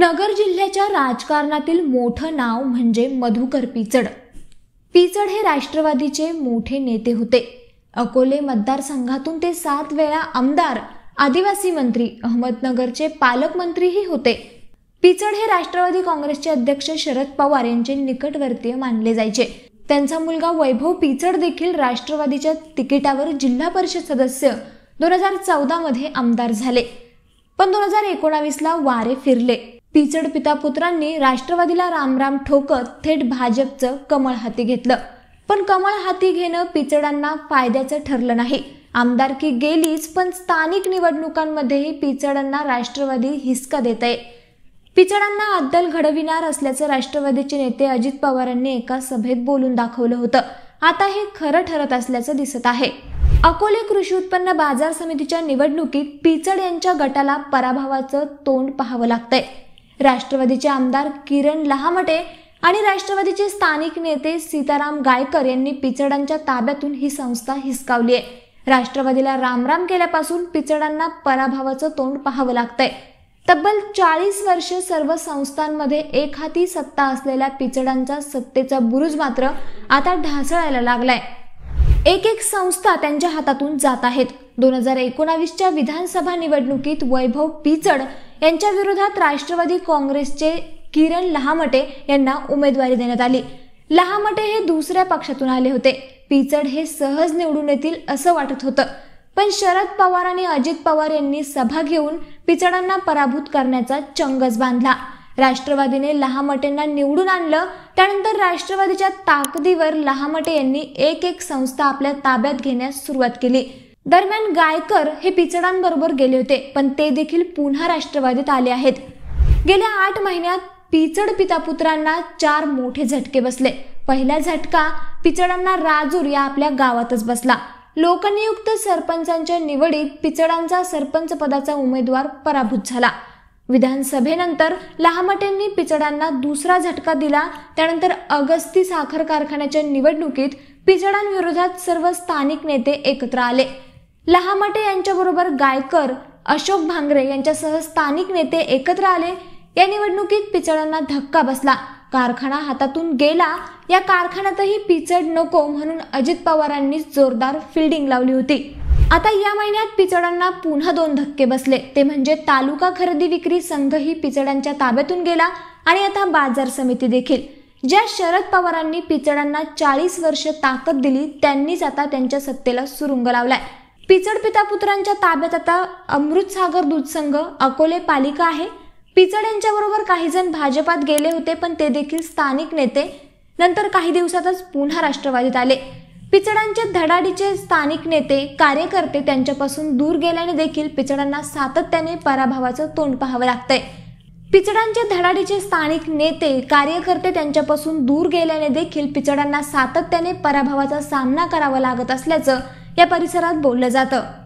नगर जिल्ह्याच्या राजकारणातील मोठं नाव म्हणजे मधुकर पिचड पिचड हे राष्ट्रवादीचे मोठे नेते होते अकोले मतदारसंघातून ते सात वेळा आमदार आदिवासी मंत्री अहमदनगरचे पालकमंत्रीही होते पिचड हे राष्ट्रवादी काँग्रेसचे अध्यक्ष शरद पवार यांचे निकटवर्तीय मानले जायचे त्यांचा मुलगा वैभव पिचड देखील राष्ट्रवादीच्या तिकिटावर जिल्हा परिषद सदस्य दोन हजार चौदामध्ये आमदार झाले पण दोन हजार एकोणावीसला वारे फिरले पिचड पिता पुत्रांनी राष्ट्रवादीला रामराम ठोकत थेट भाजपचं कमळ हाती घेतलं पण कमळ हाती घेणं पिचडांना फायद्याचं ठरलं नाही आमदारकी गेलीच पण स्थानिक निवडणुकांमध्येही पिचडांना राष्ट्रवादी हिसका देत आहे पिचडांना अद्दल घडविणार असल्याचं राष्ट्रवादीचे नेते अजित पवारांनी एका सभेत बोलून दाखवलं होतं आता हे खरं ठरत असल्याचं दिसत आहे अकोले कृषी उत्पन्न बाजार समितीच्या निवडणुकीत पिचड यांच्या गटाला पराभवाचं तोंड पाहावं लागतंय राष्ट्रवादीचे आमदार किरण लहामटे आणि राष्ट्रवादीचे स्थानिक नेते सीताराम गायकर यांनी पिचडांच्या ताब्यातून ही संस्था हिसकावली आहे राष्ट्रवादीला रामराम केल्यापासून पिचडांना पराभवाचं तोंड पाहावं लागतंय तब्बल चाळीस वर्ष सर्व संस्थांमध्ये एक हाती सत्ता असलेल्या पिचडांचा सत्तेचा बुरुज मात्र आता ढासळायला लागलाय एक एक संस्था त्यांच्या हातातून जात आहेत दोन हजार एकोणावीसच्या विधानसभा निवडणुकीत वैभव पिचड यांच्या विरोधात राष्ट्रवादी काँग्रेसचे किरण लहामटे यांना उमेदवारी देण्यात आली लहामटे हे दुसऱ्या पक्षातून आले होते पिचड हे सहज निवडून येतील असं वाटत होतं पण शरद पवार आणि अजित पवार यांनी सभा घेऊन पिचडांना पराभूत करण्याचा चंगच बांधला राष्ट्रवादीने लहामटेंना निवडून आणलं त्यानंतर राष्ट्रवादीच्या ताकदीवर लहामटे यांनी एक एक संस्था आपल्या ताब्यात घेण्यास सुरुवात केली दरम्यान गायकर हे पिचडांबरोबर गेले होते पण ते देखील पुन्हा राष्ट्रवादीत आले आहेत गेल्या आठ महिन्यात पिचड पितापुत्रांना चार मोठे झटके बसले पहिला झटका पिचडांना राजूर या आपल्या गावातच बसला लोकनियुक्त सरपंचांच्या निवडीत पिचडांचा सरपंच पदाचा उमेदवार पराभूत झाला विधानसभेनंतर लहामटेंनी पिचडांना दुसरा झटका दिला त्यानंतर अगस्ती साखर कारखान्याच्या निवडणुकीत पिचडांविरोधात सर्व स्थानिक नेते एकत्र आले लहामटे यांच्याबरोबर गायकर अशोक भांगरे यांच्यासह स्थानिक नेते एकत्र आले या निवडणुकीत पिचडांना धक्का बसला कारखाना हातातून गेला या कारखान्यातही पिचड नको म्हणून अजित पवारांनी जोरदार फिल्डिंग लावली होती आता या महिन्यात पिचडांना पुन्हा दोन धक्के बसले ते म्हणजे तालुका खरेदी विक्री संघ ही पिचडांच्या ताब्यातून गेला आणि आता बाजार समिती देखील ज्या शरद पवारांनी पिचडांना चाळीस वर्ष ताकद दिली त्यांनीच आता त्यांच्या सत्तेला सुरुंग लावलाय पिचड पिता पुत्रांच्या ताब्यात आता अमृतसागर दूध संघ अकोले पालिका आहे पिचड बरोबर काही जण भाजपात गेले होते पण ते देखील स्थानिक नेते नंतर काही दिवसातच पुन्हा राष्ट्रवादीत आले पिचडांच्या धडाडीचे स्थानिक नेते कार्यकर्ते त्यांच्यापासून दूर गेल्याने देखील पिचडांना सातत्याने पराभवाचं तोंड पाहावं लागतंय पिचडांच्या धडाडीचे स्थानिक नेते कार्यकर्ते त्यांच्यापासून दूर गेल्याने देखील पिचडांना सातत्याने पराभवाचा सामना करावा लागत असल्याचं या परिसरात बोललं जातं